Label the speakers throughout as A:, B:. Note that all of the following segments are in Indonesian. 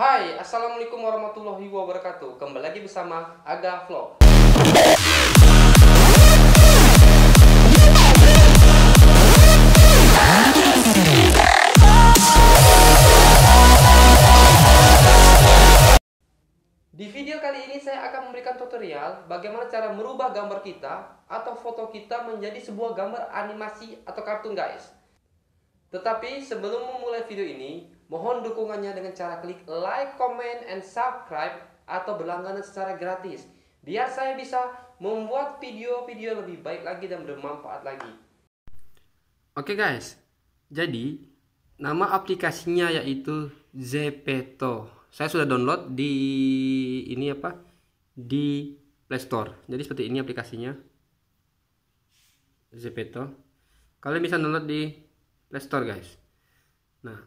A: Hai, Assalamualaikum warahmatullahi wabarakatuh Kembali lagi bersama Aga Vlog Di video kali ini saya akan memberikan tutorial bagaimana cara merubah gambar kita atau foto kita menjadi sebuah gambar animasi atau kartun guys. Tetapi sebelum memulai video ini, Mohon dukungannya dengan cara klik like, comment, and subscribe atau berlangganan secara gratis. Biar saya bisa membuat video-video lebih baik lagi dan bermanfaat lagi. Oke okay guys, jadi nama aplikasinya yaitu Zepeto. Saya sudah download di ini apa? Di Play Store. Jadi seperti ini aplikasinya. Zepeto. Kalian bisa download di Play Store guys. Nah,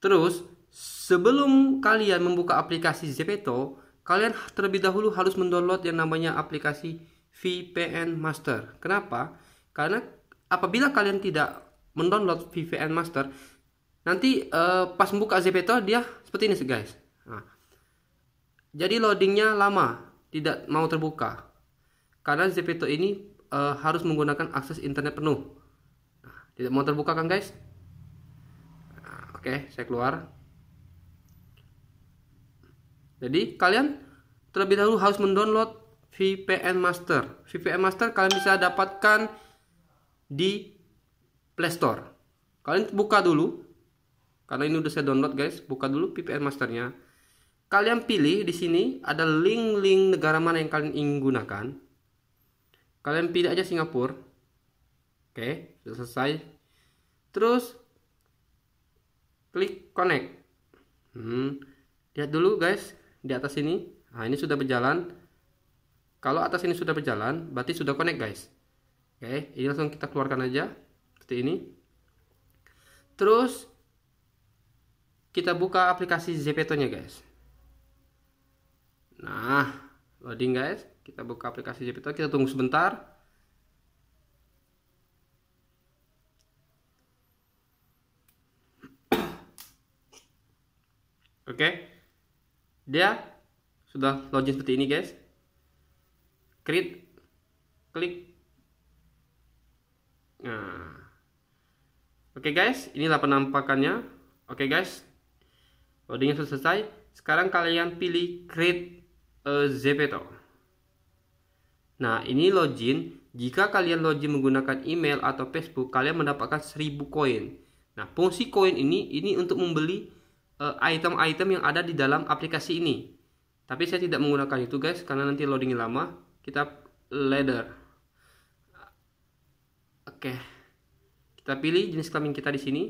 A: Terus, sebelum kalian membuka aplikasi Zepeto, kalian terlebih dahulu harus mendownload yang namanya aplikasi VPN Master. Kenapa? Karena apabila kalian tidak mendownload VPN Master, nanti uh, pas membuka Zepeto dia seperti ini guys. Nah, jadi loadingnya lama, tidak mau terbuka. Karena Zepeto ini uh, harus menggunakan akses internet penuh. Nah, tidak mau terbuka kan guys? Oke, saya keluar. Jadi kalian terlebih dahulu harus mendownload VPN Master. VPN Master kalian bisa dapatkan di Play Store. Kalian buka dulu. Karena ini udah saya download guys, buka dulu VPN Masternya. Kalian pilih di sini ada link-link negara mana yang kalian ingin gunakan. Kalian pilih aja Singapura. Oke, sudah selesai. Terus klik connect. Hmm, lihat dulu guys di atas ini. Nah, ini sudah berjalan. Kalau atas ini sudah berjalan, berarti sudah connect guys. Oke, ini langsung kita keluarkan aja seperti ini. Terus kita buka aplikasi Zepeto-nya guys. Nah, loading guys. Kita buka aplikasi Zepeto, kita tunggu sebentar. oke okay? dia sudah login seperti ini guys create klik nah oke okay guys inilah penampakannya oke okay guys loadingnya sudah selesai sekarang kalian pilih create a zepeto ya, nah ini login jika kalian login menggunakan email atau Facebook kalian mendapatkan 1000 koin nah fungsi koin ini ini untuk membeli Eh, item-item yang ada di dalam aplikasi ini. Tapi saya tidak menggunakan itu guys karena nanti loadingnya lama. Kita ladder. Oke. Kita pilih jenis kelamin kita di sini.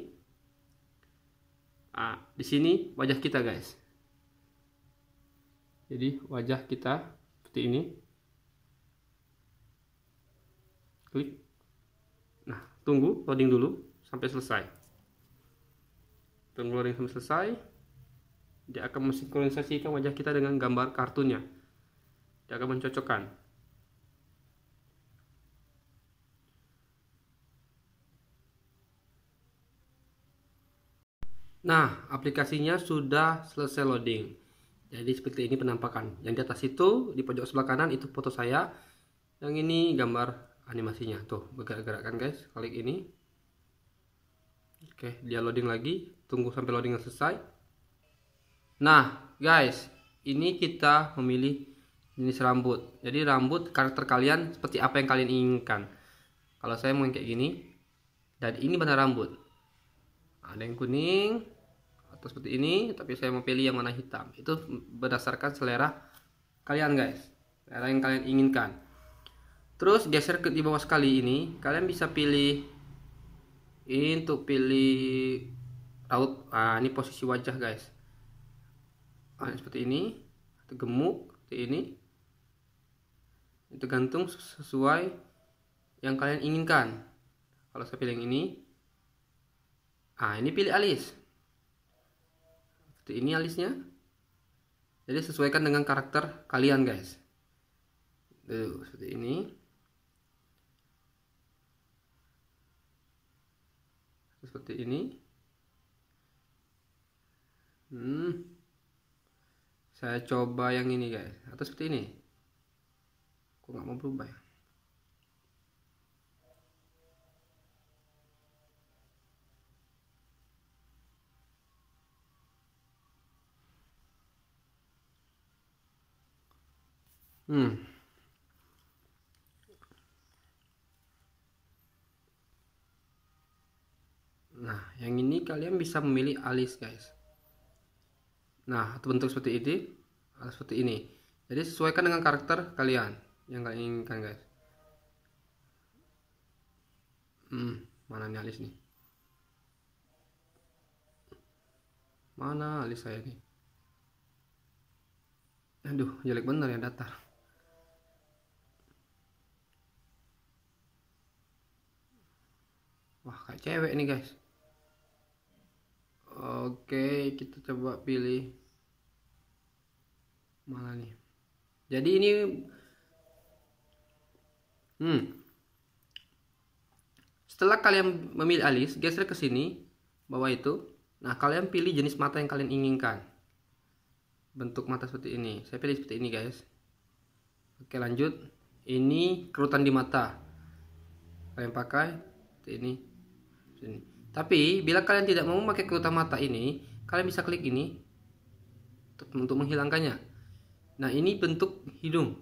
A: Ah, di sini wajah kita guys. Jadi wajah kita seperti ini. Klik. Nah, tunggu loading dulu sampai selesai pengloring selesai dia akan mensinkronisasikan wajah kita dengan gambar kartunya. dia akan mencocokkan Nah, aplikasinya sudah selesai loading. Jadi seperti ini penampakan. Yang di atas itu, di pojok sebelah kanan itu foto saya. Yang ini gambar animasinya. Tuh, bergerak-gerak kan guys, klik ini. Oke, dia loading lagi. Tunggu sampai loadingnya selesai. Nah, guys, ini kita memilih jenis rambut. Jadi rambut karakter kalian seperti apa yang kalian inginkan. Kalau saya mau yang kayak gini, dan ini benar rambut. Ada yang kuning atau seperti ini, tapi saya mau pilih yang warna hitam. Itu berdasarkan selera kalian, guys. Selera yang kalian inginkan. Terus geser ke di bawah sekali ini, kalian bisa pilih ini untuk pilih raut ah, ini posisi wajah guys ah, seperti ini atau gemuk seperti ini itu gantung sesuai yang kalian inginkan kalau saya pilih yang ini ah ini pilih alis seperti ini alisnya jadi sesuaikan dengan karakter kalian guys Tuh, seperti ini seperti ini hmm. saya coba yang ini guys atau seperti ini kok nggak mau berubah ya Hmm. yang ini kalian bisa memilih alis guys nah bentuk seperti ini alis seperti ini jadi sesuaikan dengan karakter kalian yang kalian inginkan guys hmm mana nih alis nih mana alis saya nih aduh jelek bener ya datar wah kayak cewek nih guys Oke, kita coba pilih mana nih. Jadi ini hmm. Setelah kalian memilih alis, geser ke sini bawah itu. Nah, kalian pilih jenis mata yang kalian inginkan. Bentuk mata seperti ini. Saya pilih seperti ini, guys. Oke, lanjut. Ini kerutan di mata. Kalian pakai seperti ini. Sini. Tapi bila kalian tidak mau memakai kerutan mata ini, kalian bisa klik ini untuk menghilangkannya. Nah ini bentuk hidung.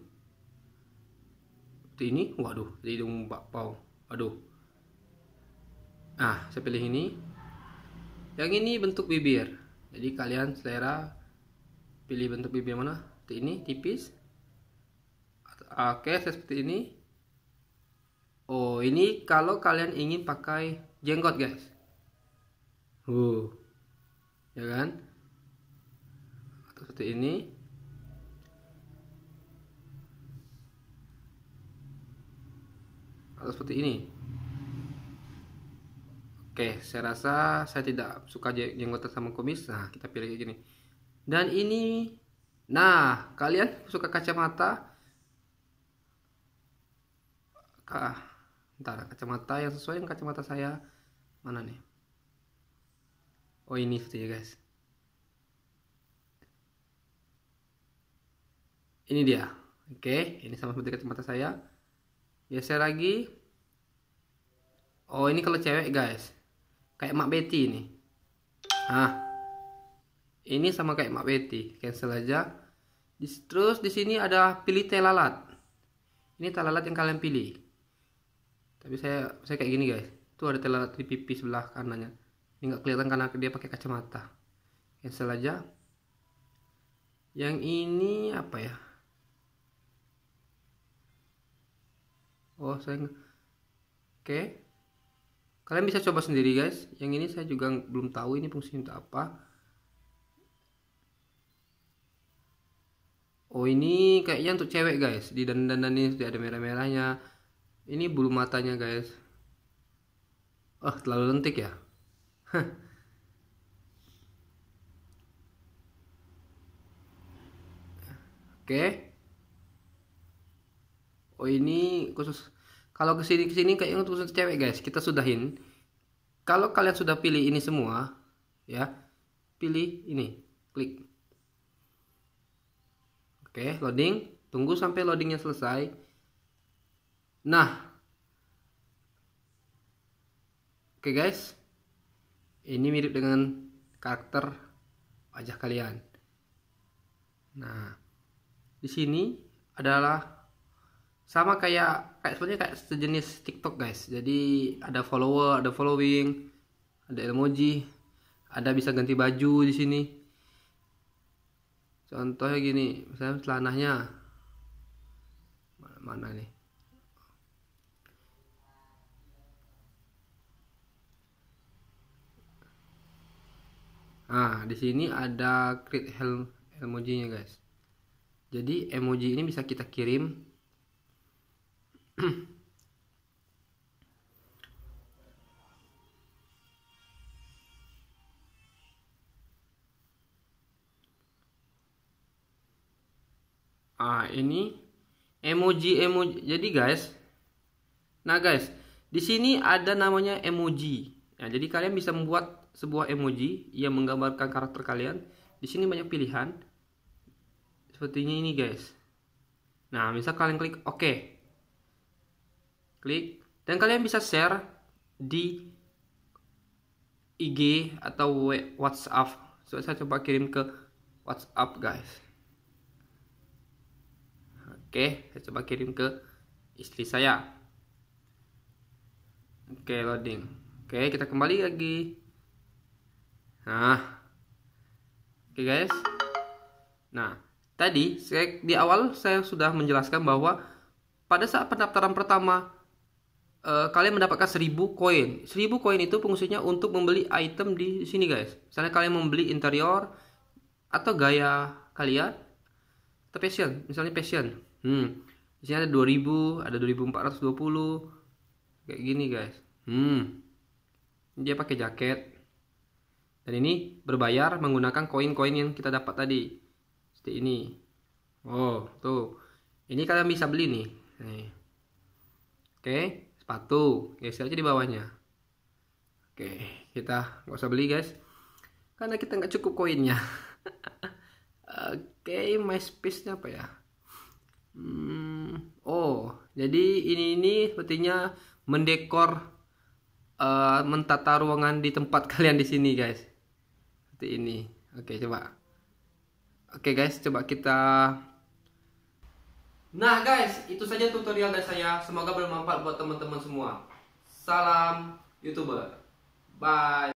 A: Seperti ini, waduh, hidung bakpao, waduh. Nah, saya pilih ini. Yang ini bentuk bibir. Jadi kalian selera pilih bentuk bibir mana? Seperti ini, tipis. Oke, saya seperti ini. Oh, ini kalau kalian ingin pakai jenggot, guys who ya kan atau seperti ini atau seperti ini oke saya rasa saya tidak suka jenggot sama kumis nah kita pilih kayak gini dan ini nah kalian suka kacamata ah, ntar kacamata yang sesuai dengan kacamata saya mana nih Oh ini gitu guys. Ini dia. Oke, ini sama seperti kacamata saya. Geser lagi. Oh ini kalau cewek guys. Kayak Mak Betty ini. Ah. Ini sama kayak Mak Betty. Cancel aja. Terus di sini ada pilih telalat, Ini telalat yang kalian pilih. Tapi saya saya kayak gini guys. Itu ada telalat di pipi sebelah kanannya ini nggak kelihatan karena dia pakai kacamata cancel aja yang ini apa ya oh saya oke okay. kalian bisa coba sendiri guys yang ini saya juga belum tahu ini fungsi untuk apa oh ini kayaknya untuk cewek guys di dandan dan sudah ada merah-merahnya ini bulu matanya guys oh terlalu lentik ya Oke. Oke. Oh ini khusus kalau ke sini ke sini kayaknya untuk khusus cewek guys kita sudahin. Kalau kalian sudah pilih ini semua ya pilih ini klik. Oke loading tunggu sampai loadingnya selesai. Nah oke guys ini mirip dengan karakter wajah kalian. Nah, di sini adalah sama kayak kayak sebenarnya kayak sejenis TikTok guys. Jadi ada follower, ada following, ada emoji, ada bisa ganti baju di sini. Contohnya gini, misalnya celananya mana, mana nih? Nah, di sini ada create helm emoji-nya, guys. Jadi emoji ini bisa kita kirim Ah, ini emoji emoji. Jadi guys, nah guys, di sini ada namanya emoji. Nah, jadi kalian bisa membuat sebuah emoji yang menggambarkan karakter kalian. Di sini banyak pilihan. Sepertinya ini guys. Nah, misal kalian klik OK. Klik. Dan kalian bisa share di IG atau WhatsApp. So, saya coba kirim ke WhatsApp guys. Oke, saya coba kirim ke istri saya. Oke, loading. Oke, kita kembali lagi. Nah, oke okay guys. Nah, tadi saya, di awal saya sudah menjelaskan bahwa pada saat pendaftaran pertama eh, kalian mendapatkan 1000 koin. 1000 koin itu fungsinya untuk membeli item di sini guys. Misalnya kalian membeli interior atau gaya kalian atau passion, misalnya passion. Hmm. Di sini ada 2000, ada 2420. Kayak gini guys. Hmm. Dia pakai jaket. Dan ini berbayar menggunakan koin-koin yang kita dapat tadi. Seperti ini. Oh, tuh. Ini kalian bisa beli nih. Nih. Oke, sepatu. Geser aja di bawahnya. Oke, kita nggak usah beli guys. Karena kita nggak cukup koinnya. Oke, my space nya apa ya? Hmm, oh, jadi ini ini sepertinya mendekor uh, mentata ruangan di tempat kalian di sini, guys seperti ini oke coba oke guys coba kita nah guys itu saja tutorial dari saya semoga bermanfaat buat teman-teman semua salam youtuber bye